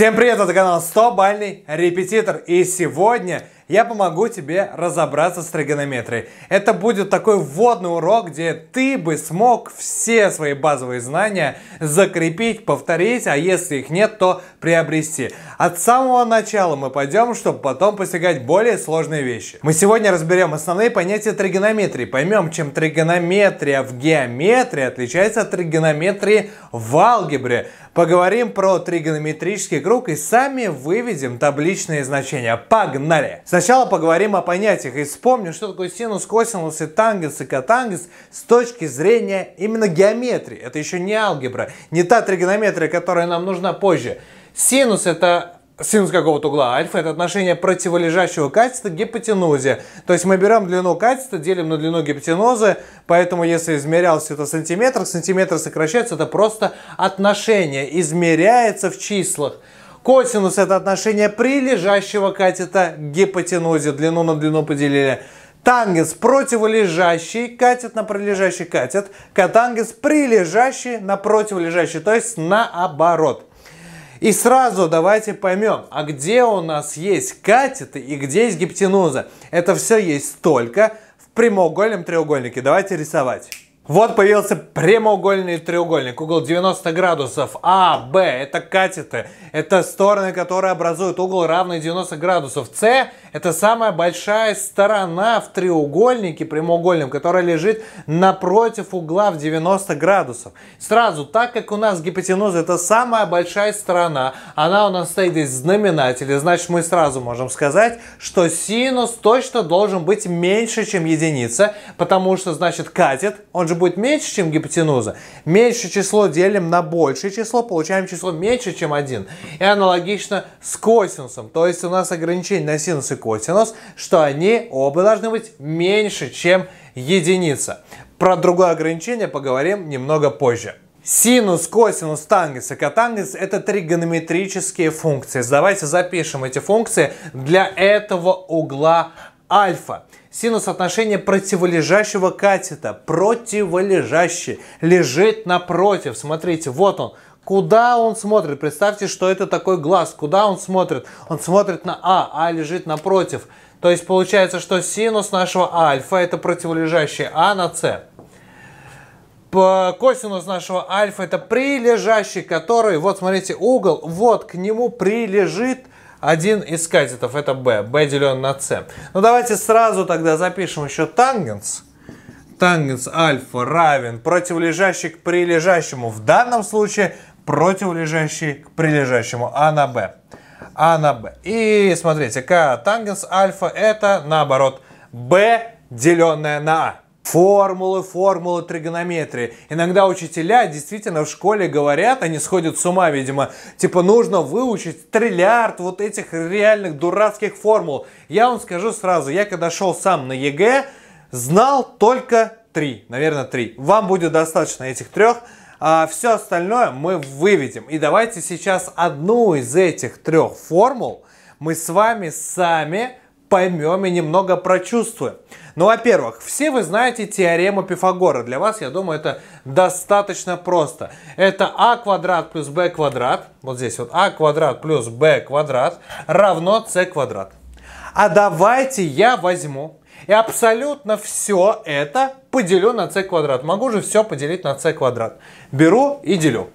Всем привет, это канал 100 Бальный Репетитор. И сегодня я помогу тебе разобраться с тригонометрией. Это будет такой вводный урок, где ты бы смог все свои базовые знания закрепить, повторить, а если их нет, то приобрести. От самого начала мы пойдем, чтобы потом постигать более сложные вещи. Мы сегодня разберем основные понятия тригонометрии, поймем, чем тригонометрия в геометрии отличается от тригонометрии в алгебре. Поговорим про тригонометрический круг и сами выведем табличные значения. Погнали! Сначала поговорим о понятиях и вспомним, что такое синус, косинус и тангенс и котангенс с точки зрения именно геометрии. Это еще не алгебра, не та тригонометрия, которая нам нужна позже. Синус это синус какого-то угла альфа – это отношение противолежащего катета к гипотенузе. То есть мы берем длину катета, делим на длину гипотенузы, поэтому если измерялось это в сантиметрах, сантиметр сокращается, это просто отношение, измеряется в числах. Косинус – это отношение прилежащего катета к гипотенузе. Длину на длину поделили. Тангенс противолежащий катет на прилежащий катет. Катангенс прилежащий на противолежащий, то есть наоборот. И сразу давайте поймем, а где у нас есть катеты и где есть гипотенуза. Это все есть только в прямоугольном треугольнике. Давайте рисовать. Вот появился прямоугольный треугольник. Угол 90 градусов. А, Б – это катеты. Это стороны, которые образуют угол равный 90 градусов. С – это самая большая сторона в треугольнике прямоугольном, которая лежит напротив угла в 90 градусов. Сразу, так как у нас гипотенуза – это самая большая сторона, она у нас стоит здесь в знаменателе, значит мы сразу можем сказать, что синус точно должен быть меньше, чем единица, потому что, значит, катет, он же будет меньше, чем гипотенуза, меньшее число делим на большее число, получаем число меньше, чем 1. И аналогично с косинусом. То есть у нас ограничение на синус и косинус, что они оба должны быть меньше, чем единица. Про другое ограничение поговорим немного позже. Синус, косинус, тангенс и котангенс – это тригонометрические функции. Давайте запишем эти функции для этого угла альфа. Синус отношения противолежащего катета. Противолежащий. Лежит напротив. Смотрите, вот он. Куда он смотрит? Представьте, что это такой глаз. Куда он смотрит? Он смотрит на А. А лежит напротив. То есть получается, что синус нашего альфа это противолежащий А на С. Косинус нашего альфа это прилежащий, который, вот смотрите, угол, вот к нему прилежит один из катетов это b, b делен на c. Ну давайте сразу тогда запишем еще тангенс. Тангенс альфа равен противолежащий к прилежащему. В данном случае противолежащий к прилежащему, а на b. А на b. И смотрите, к тангенс альфа это наоборот b деленное на а формулы, формулы тригонометрии. Иногда учителя действительно в школе говорят, они сходят с ума, видимо, типа нужно выучить триллиард вот этих реальных дурацких формул. Я вам скажу сразу, я когда шел сам на ЕГЭ, знал только три, наверное, три. Вам будет достаточно этих трех, а все остальное мы выведем. И давайте сейчас одну из этих трех формул мы с вами сами поймем и немного прочувствуем. Ну, во-первых, все вы знаете теорему Пифагора. Для вас, я думаю, это достаточно просто. Это а квадрат плюс b квадрат, вот здесь вот а квадрат плюс b квадрат равно c квадрат. А давайте я возьму и абсолютно все это поделю на c квадрат. Могу же все поделить на c квадрат. Беру и делю.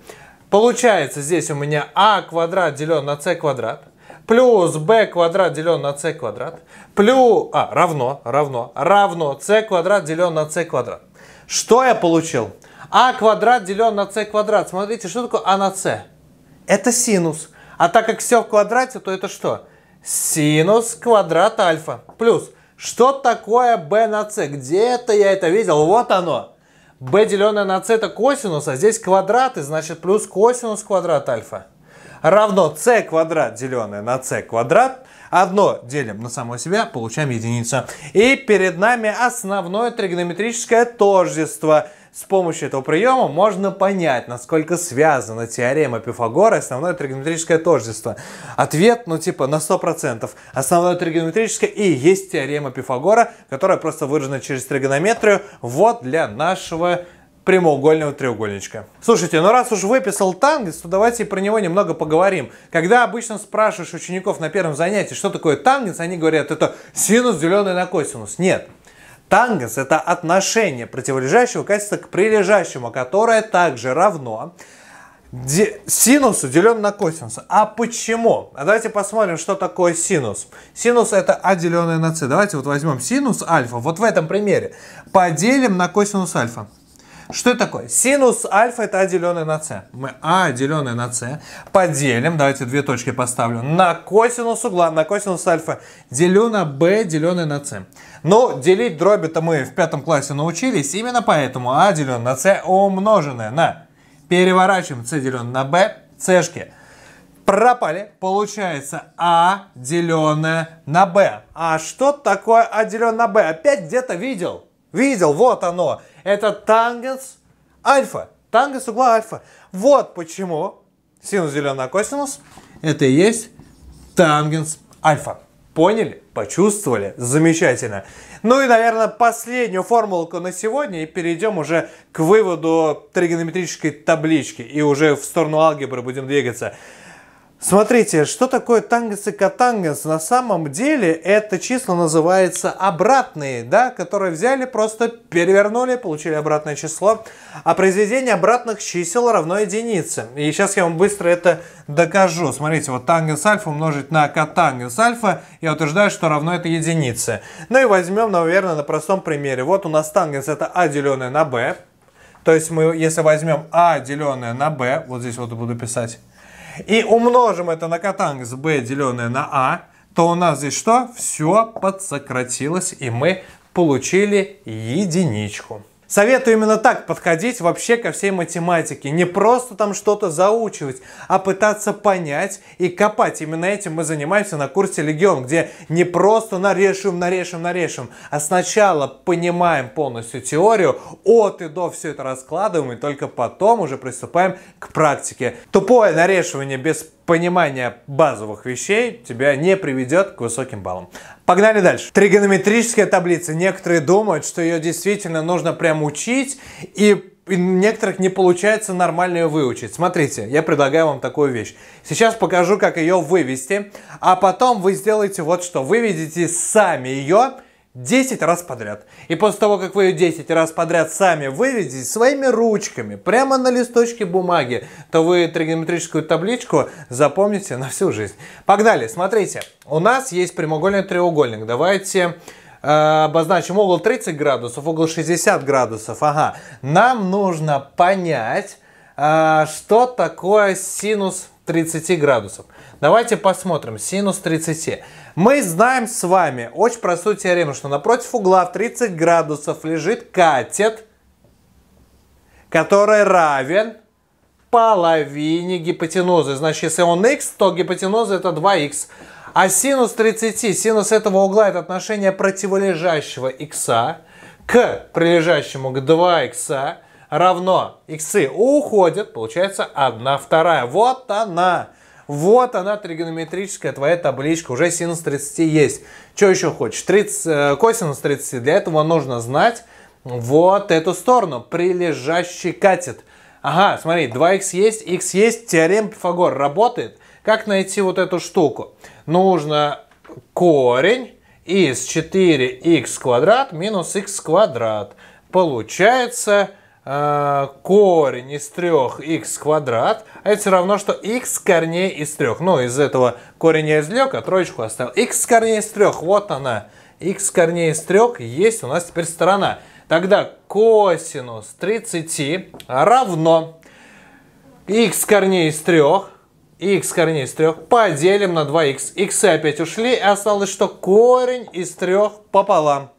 Получается здесь у меня а квадрат делен на c квадрат плюс b квадрат делен на c квадрат, плюс, а, равно, равно, равно c квадрат делен на c квадрат. Что я получил? а квадрат делен на c квадрат. Смотрите, что такое а на c? Это синус. А так как все в квадрате, то это что? Синус квадрат альфа. Плюс, что такое b на c? где это я это видел, вот оно. b деленное на c это косинус, а здесь квадраты, значит плюс косинус квадрат альфа равно c квадрат, деленное на c квадрат. Одно делим на само себя, получаем единицу. И перед нами основное тригонометрическое тождество. С помощью этого приема можно понять, насколько связана теорема Пифагора и основное тригонометрическое тождество. Ответ, ну типа на 100%. Основное тригонометрическое и есть теорема Пифагора, которая просто выражена через тригонометрию. Вот для нашего прямоугольного треугольничка. Слушайте, ну раз уж выписал тангенс, то давайте про него немного поговорим. Когда обычно спрашиваешь учеников на первом занятии, что такое тангенс, они говорят, это синус, деленный на косинус. Нет. Тангенс – это отношение противолежащего качества к прилежащему, которое также равно синусу синус на косинус. А почему? А давайте посмотрим, что такое синус. Синус это а деленное на c. Давайте вот возьмем синус альфа, вот в этом примере, поделим на косинус альфа. Что это такое? Синус альфа это а деленное на с. Мы а деленное на с поделим, давайте две точки поставлю, на косинус угла, на косинус альфа, делю на b деленное на с. Но делить дроби-то мы в пятом классе научились, именно поэтому а деленное на с умноженное на, переворачиваем с деленное на b, c пропали. Получается А деленное на Б. А что такое А деленное на Б? Опять где-то видел. Видел, вот оно. Это тангенс альфа. Тангенс угла альфа. Вот почему синус делен косинус это и есть тангенс альфа. Поняли? Почувствовали? Замечательно. Ну и, наверное, последнюю формулку на сегодня и перейдем уже к выводу тригонометрической таблички и уже в сторону алгебры будем двигаться. Смотрите, что такое тангенс и котангенс? На самом деле это число называется обратные, да, которые взяли, просто перевернули, получили обратное число, а произведение обратных чисел равно единице. И сейчас я вам быстро это докажу. Смотрите, вот тангенс альфа умножить на котангенс альфа, я утверждаю, что равно это единице. Ну и возьмем, наверное, ну, на простом примере. Вот у нас тангенс это а деленное на b, то есть мы, если возьмем а деленное на b, вот здесь вот буду писать, и умножим это на котангс b, деленное на а, то у нас здесь что? Все подсократилось, и мы получили единичку. Советую именно так подходить вообще ко всей математике. Не просто там что-то заучивать, а пытаться понять и копать. Именно этим мы занимаемся на курсе Легион, где не просто нарешим, нарешим, нарешим, а сначала понимаем полностью теорию, от и до все это раскладываем, и только потом уже приступаем к практике. Тупое нарешивание без понимание базовых вещей тебя не приведет к высоким баллам. Погнали дальше. Тригонометрические таблицы. Некоторые думают, что ее действительно нужно прям учить, и некоторых не получается нормально ее выучить. Смотрите, я предлагаю вам такую вещь. Сейчас покажу, как ее вывести, а потом вы сделаете вот что. Выведите сами ее 10 раз подряд. И после того, как вы ее 10 раз подряд сами выведете своими ручками, прямо на листочке бумаги, то вы тригонометрическую табличку запомните на всю жизнь. Погнали, смотрите, у нас есть прямоугольный треугольник. Давайте э, обозначим угол 30 градусов, угол 60 градусов. Ага, нам нужно понять, э, что такое синус 30 градусов. Давайте посмотрим. Синус 30. Мы знаем с вами очень простую теорему, что напротив угла в 30 градусов лежит катет, который равен половине гипотенузы. Значит, если он x, то гипотенуза это 2x. А синус 30, синус этого угла это отношение противолежащего x к прилежащему к 2x равно x уходит, получается 1 вторая. Вот она. Вот она тригонометрическая твоя табличка, уже синус 30 есть. Что еще хочешь? 30, э, косинус 30, для этого нужно знать вот эту сторону, прилежащий катет. Ага, смотри, 2х есть, x есть, теорема Пифагор работает. Как найти вот эту штуку? Нужно корень из 4х квадрат минус х квадрат. Получается Э, корень из трех х квадрат, а это все равно, что x корней из трех. Ну, из этого корень извлек, а троечку оставил. x корней из трех, вот она. x корней из трех есть у нас теперь сторона. Тогда косинус 30 равно x корней из трех, x корней из трех поделим на 2x. x опять ушли, и осталось, что корень из трех пополам.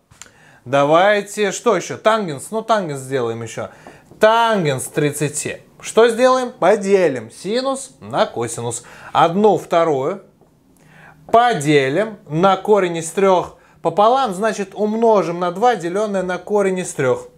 Давайте, что еще? Тангенс, ну тангенс сделаем еще. Тангенс 30. Что сделаем? Поделим синус на косинус. Одну вторую поделим на корень из трех пополам, значит умножим на 2, деленное на корень из трех.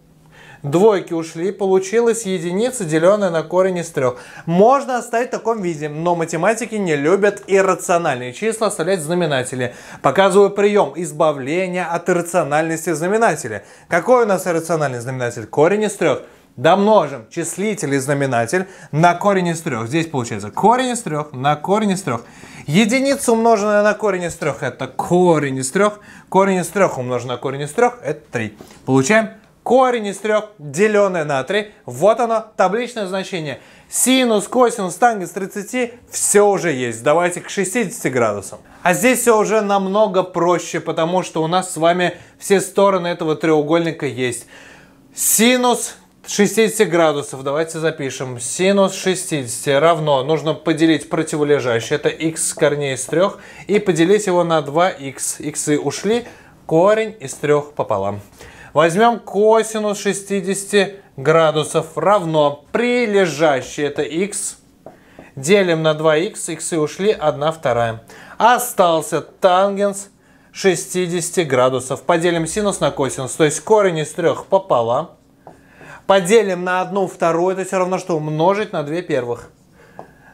Двойки ушли, получилось единица, деленная на корень из трех. Можно оставить в таком виде, но математики не любят иррациональные числа оставлять в знаменателе. Показываю прием избавления от иррациональности знаменателя. Какой у нас иррациональный знаменатель? Корень из трех. Домножим числитель и знаменатель на корень из трех. Здесь получается корень из трех на корень из трех. Единица, умноженная на корень из трех, это корень из трех. Корень из трех умноженная на корень из трех, это 3. Получаем корень из трех деленное на 3. Вот оно, табличное значение. Синус, косинус, тангенс 30, все уже есть. Давайте к 60 градусам. А здесь все уже намного проще, потому что у нас с вами все стороны этого треугольника есть. Синус 60 градусов, давайте запишем. Синус 60 равно, нужно поделить противолежащее, это x корней из трех и поделить его на 2x. Иксы ушли, корень из трех пополам. Возьмем косинус 60 градусов равно прилежащий, это x, делим на 2х, x ушли 1 вторая. Остался тангенс 60 градусов. Поделим синус на косинус, то есть корень из трех пополам. Поделим на 1 вторую, это все равно, что умножить на 2 первых.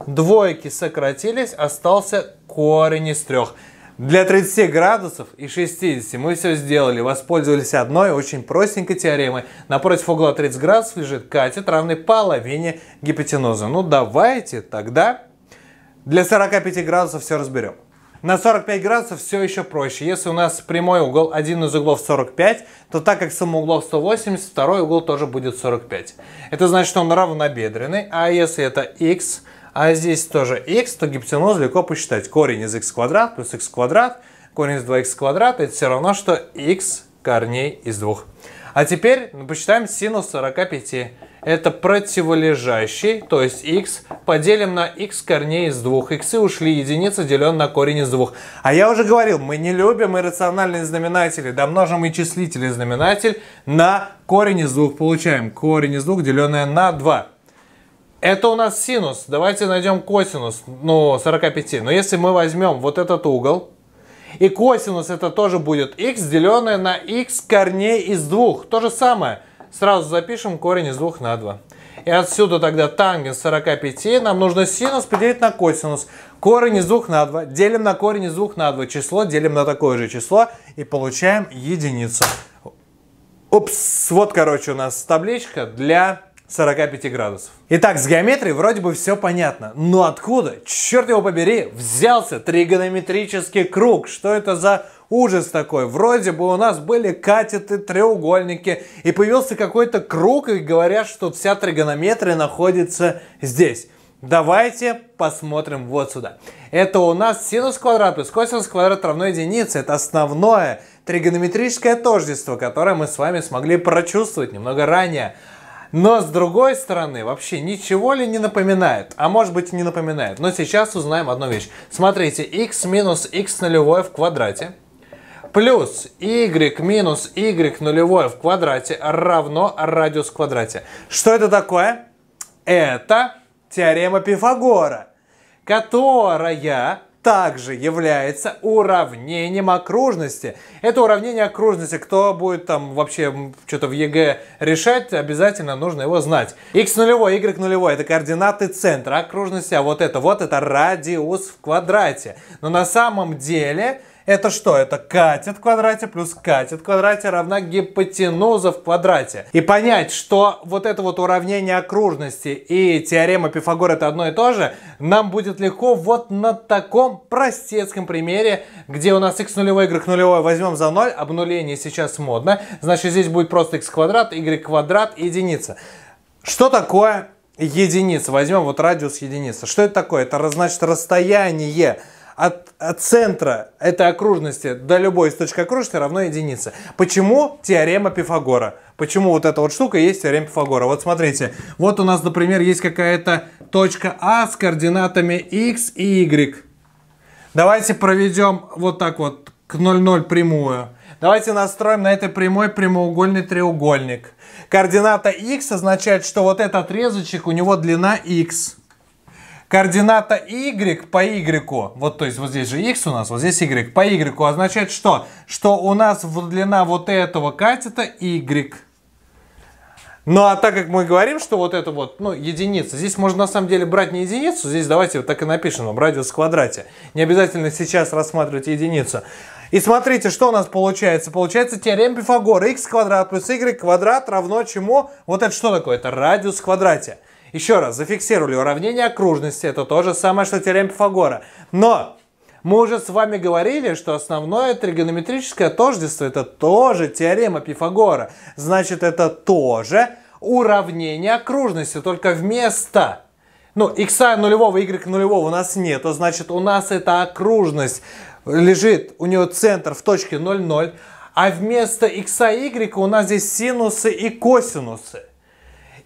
Двойки сократились, остался корень из трех для 30 градусов и 60 мы все сделали, воспользовались одной очень простенькой теоремой. Напротив угла 30 градусов лежит катет, равный половине гипотенузы. Ну давайте тогда для 45 градусов все разберем. На 45 градусов все еще проще. Если у нас прямой угол, один из углов 45, то так как сумма углов 180, второй угол тоже будет 45. Это значит, что он равнобедренный, а если это x, а здесь тоже x, то гипотенузу легко посчитать. Корень из x квадрат плюс x квадрат, корень из 2x квадрат, это все равно, что x корней из 2. А теперь ну, посчитаем синус 45. Это противолежащий, то есть x, поделим на x корней из 2. x ушли, единица делен на корень из 2. А я уже говорил, мы не любим иррациональные знаменатели, домножим и числитель и знаменатель на корень из 2. Получаем корень из 2, деленное на 2. Это у нас синус. Давайте найдем косинус, ну, 45. Но если мы возьмем вот этот угол, и косинус это тоже будет x, деленное на x корней из двух. То же самое. Сразу запишем корень из двух на 2. И отсюда тогда тангенс 45. Нам нужно синус поделить на косинус. Корень из двух на 2. Делим на корень из двух на 2. Число делим на такое же число. И получаем единицу. Упс. Вот, короче, у нас табличка для 45 градусов. Итак, с геометрией вроде бы все понятно, но откуда, черт его побери, взялся тригонометрический круг? Что это за ужас такой? Вроде бы у нас были катеты, треугольники, и появился какой-то круг, и говорят, что вся тригонометрия находится здесь. Давайте посмотрим вот сюда. Это у нас синус квадрат плюс косинус квадрат равно единице. Это основное тригонометрическое тождество, которое мы с вами смогли прочувствовать немного ранее. Но с другой стороны, вообще ничего ли не напоминает? А может быть не напоминает. Но сейчас узнаем одну вещь. Смотрите, x минус x нулевое в квадрате плюс y минус y нулевое в квадрате равно радиус в квадрате. Что это такое? Это теорема Пифагора, которая также является уравнением окружности. Это уравнение окружности, кто будет там вообще что-то в ЕГЭ решать, обязательно нужно его знать. x нулевой, y нулевой это координаты центра окружности, а вот это вот это радиус в квадрате. Но на самом деле это что? Это катет в квадрате плюс катет в квадрате равна гипотенуза в квадрате. И понять, что вот это вот уравнение окружности и теорема Пифагора это одно и то же, нам будет легко вот на таком простецком примере, где у нас x нулевой, y нулевой возьмем за 0, обнуление сейчас модно, значит здесь будет просто x квадрат, y квадрат, единица. Что такое единица? Возьмем вот радиус единицы. Что это такое? Это значит расстояние от, от центра этой окружности до любой из точек окружности равно единице. Почему теорема Пифагора? Почему вот эта вот штука есть теорема Пифагора? Вот смотрите, вот у нас, например, есть какая-то точка А с координатами x и y. Давайте проведем вот так вот к 0,0 прямую. Давайте настроим на этой прямой прямоугольный треугольник. Координата x означает, что вот этот отрезочек, у него длина x координата y по y, вот то есть вот здесь же x у нас, вот здесь y, по y означает что? Что у нас длина вот этого катета y. Ну а так как мы говорим, что вот это вот, ну, единица, здесь можно на самом деле брать не единицу, здесь давайте вот так и напишем, радиус в квадрате. Не обязательно сейчас рассматривать единицу. И смотрите, что у нас получается. Получается теорема Пифагора. x квадрат плюс y квадрат равно чему? Вот это что такое? Это радиус в квадрате. Еще раз, зафиксировали уравнение окружности, это то же самое, что теорема Пифагора. Но мы уже с вами говорили, что основное тригонометрическое тождество это тоже теорема Пифагора. Значит, это тоже уравнение окружности, только вместо ну, x а нулевого, y нулевого у нас нет, нету, значит, у нас эта окружность лежит, у нее центр в точке 0,0, а вместо x, y а у нас здесь синусы и косинусы.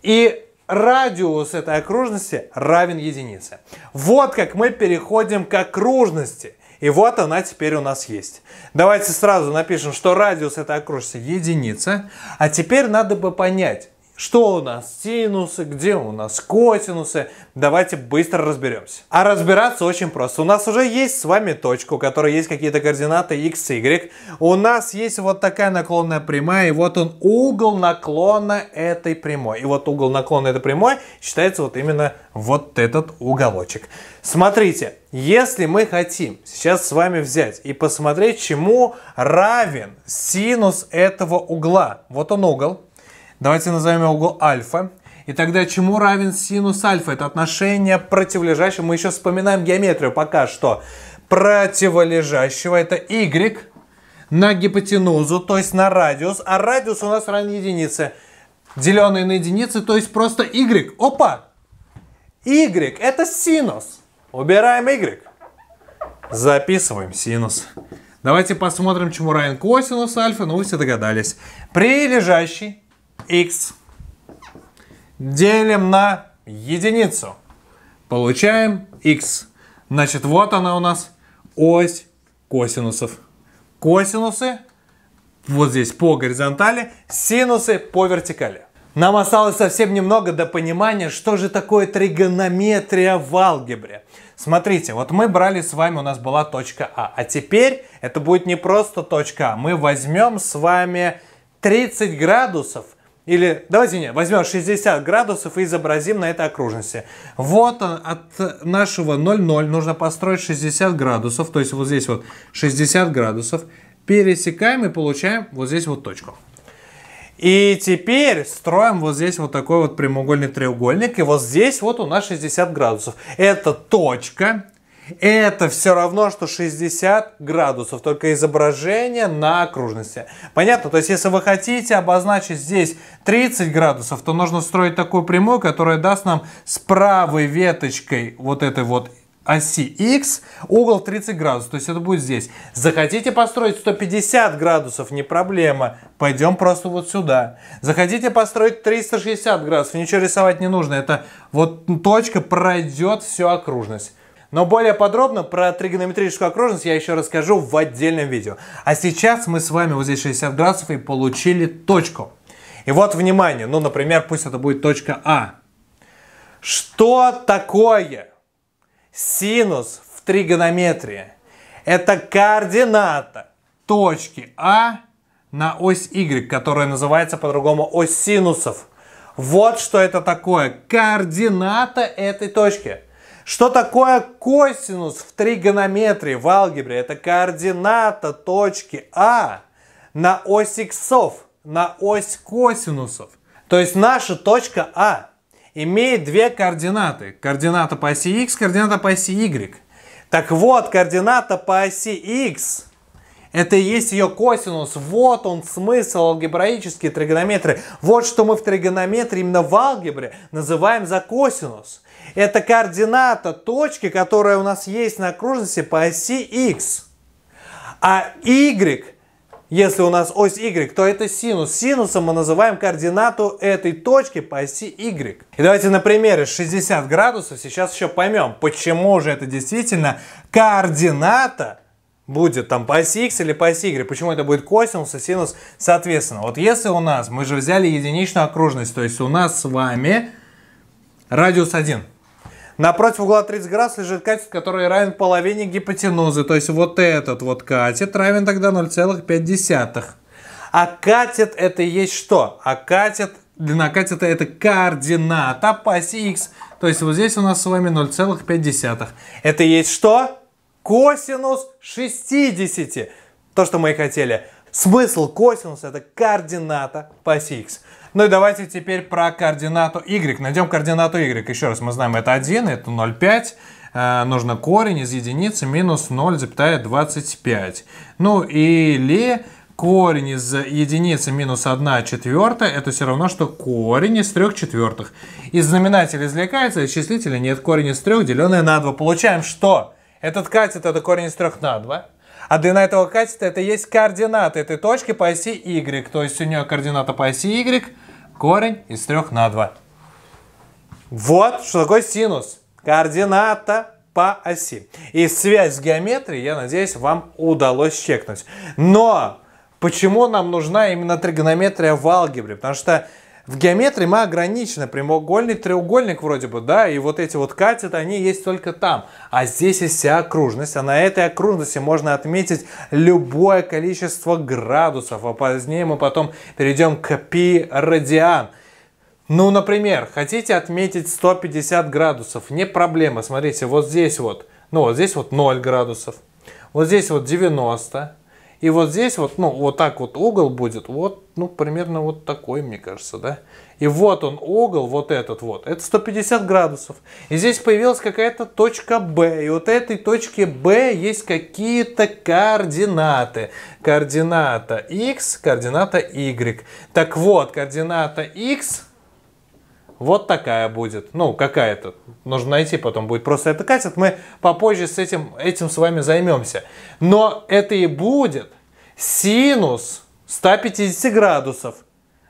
И радиус этой окружности равен единице. Вот как мы переходим к окружности. И вот она теперь у нас есть. Давайте сразу напишем, что радиус этой окружности единица. А теперь надо бы понять, что у нас синусы, где у нас косинусы? Давайте быстро разберемся. А разбираться очень просто. У нас уже есть с вами точка, у которой есть какие-то координаты x, y. У нас есть вот такая наклонная прямая, и вот он угол наклона этой прямой. И вот угол наклона этой прямой считается вот именно вот этот уголочек. Смотрите, если мы хотим сейчас с вами взять и посмотреть, чему равен синус этого угла. Вот он угол, Давайте назовем угол альфа. И тогда чему равен синус альфа? Это отношение противолежащего. Мы еще вспоминаем геометрию пока что. Противолежащего это y на гипотенузу, то есть на радиус. А радиус у нас равен единице. Деленный на единицы, то есть просто y. Опа! y это синус. Убираем y. Записываем синус. Давайте посмотрим, чему равен косинус альфа. Ну, вы все догадались. Прилежащий x делим на единицу. Получаем x. Значит, вот она у нас ось косинусов. Косинусы вот здесь по горизонтали, синусы по вертикали. Нам осталось совсем немного до понимания, что же такое тригонометрия в алгебре. Смотрите, вот мы брали с вами, у нас была точка А, а теперь это будет не просто точка А, мы возьмем с вами 30 градусов или давайте не, возьмем 60 градусов и изобразим на этой окружности. Вот он, от нашего 0,0 нужно построить 60 градусов, то есть вот здесь вот 60 градусов. Пересекаем и получаем вот здесь вот точку. И теперь строим вот здесь вот такой вот прямоугольный треугольник. И вот здесь вот у нас 60 градусов. Это точка, это все равно, что 60 градусов, только изображение на окружности. Понятно? То есть, если вы хотите обозначить здесь 30 градусов, то нужно строить такую прямую, которая даст нам с правой веточкой вот этой вот оси X угол 30 градусов, то есть это будет здесь. Захотите построить 150 градусов, не проблема, пойдем просто вот сюда. Захотите построить 360 градусов, ничего рисовать не нужно, это вот точка пройдет всю окружность. Но более подробно про тригонометрическую окружность я еще расскажу в отдельном видео. А сейчас мы с вами вот здесь 60 градусов и получили точку. И вот, внимание, ну, например, пусть это будет точка А. Что такое синус в тригонометрии? Это координата точки А на ось Y, которая называется по-другому ось синусов. Вот что это такое. Координата этой точки. Что такое косинус в тригонометрии, в алгебре? Это координата точки А на ось иксов, на ось косинусов. То есть наша точка А имеет две координаты. Координата по оси х, координата по оси y. Так вот, координата по оси х это и есть ее косинус. Вот он смысл алгебраической тригонометрии. Вот что мы в тригонометрии, именно в алгебре, называем за косинус. Это координата точки, которая у нас есть на окружности по оси x. А y, если у нас ось y, то это синус. Синусом мы называем координату этой точки по оси y. И давайте на примере 60 градусов сейчас еще поймем, почему же это действительно координата будет там по x или по y, почему это будет косинус и синус соответственно. Вот если у нас, мы же взяли единичную окружность, то есть у нас с вами радиус 1. Напротив угла 30 градусов лежит катет, который равен половине гипотенузы. То есть вот этот вот катет равен тогда 0,5. А катет это есть что? А катет, длина катета это координата по оси x. То есть вот здесь у нас с вами 0,5. Это есть что? косинус 60. То, что мы и хотели. Смысл косинуса – это координата по оси x. Ну и давайте теперь про координату y. Найдем координату y. Еще раз, мы знаем, это 1, это 0,5 э, нужно корень из единицы минус 0,25. Ну или корень из единицы минус 1 четвертая, это все равно, что корень из 3 четвертых. Из знаменателя извлекается, из числителя нет. Корень из 3, деленное на 2. Получаем что? Этот катет – это корень из 3 на 2. А длина этого катета – это есть координаты этой точки по оси y. То есть у нее координата по оси y – корень из 3 на 2. Вот что такое синус. Координата по оси. И связь с геометрией, я надеюсь, вам удалось чекнуть. Но почему нам нужна именно тригонометрия в алгебре? Потому что в геометрии мы ограничены. Прямоугольный треугольник вроде бы, да, и вот эти вот катеты, они есть только там. А здесь есть вся окружность, а на этой окружности можно отметить любое количество градусов. А позднее мы потом перейдем к пи радиан. Ну, например, хотите отметить 150 градусов, не проблема. Смотрите, вот здесь вот, ну вот здесь вот 0 градусов, вот здесь вот 90, и вот здесь вот, ну, вот так вот угол будет, вот, ну, примерно вот такой, мне кажется, да. И вот он угол, вот этот вот, это 150 градусов. И здесь появилась какая-то точка Б, и вот этой точке Б есть какие-то координаты. Координата X, координата Y. Так вот, координата X вот такая будет. Ну, какая-то. Нужно найти потом будет. Просто это катит. Мы попозже с этим, этим с вами займемся. Но это и будет синус 150 градусов.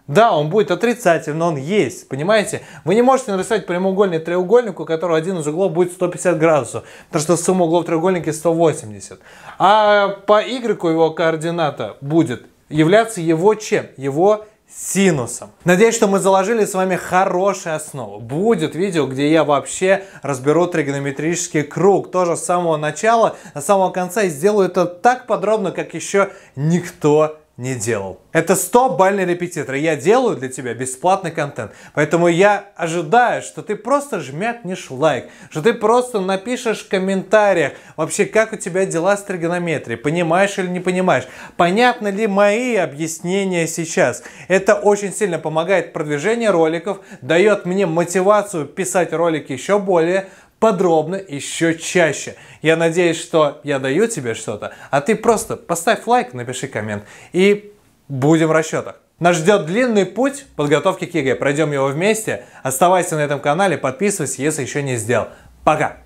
Да, он будет отрицательный, но он есть, понимаете? Вы не можете нарисовать прямоугольный треугольник, у которого один из углов будет 150 градусов, потому что сумма углов треугольника 180. А по y его координата будет являться его чем? Его синусом. Надеюсь, что мы заложили с вами хорошую основу. Будет видео, где я вообще разберу тригонометрический круг, тоже с самого начала, до самого конца, и сделаю это так подробно, как еще никто не делал. Это 100 бальный репетитор. Я делаю для тебя бесплатный контент. Поэтому я ожидаю, что ты просто жмякнешь лайк, что ты просто напишешь в комментариях вообще, как у тебя дела с тригонометрией, понимаешь или не понимаешь. Понятно ли мои объяснения сейчас? Это очень сильно помогает продвижению роликов, дает мне мотивацию писать ролики еще более подробно, еще чаще. Я надеюсь, что я даю тебе что-то, а ты просто поставь лайк, напиши коммент и будем в расчетах. Нас ждет длинный путь подготовки к ЕГЭ. Пройдем его вместе. Оставайся на этом канале, подписывайся, если еще не сделал. Пока!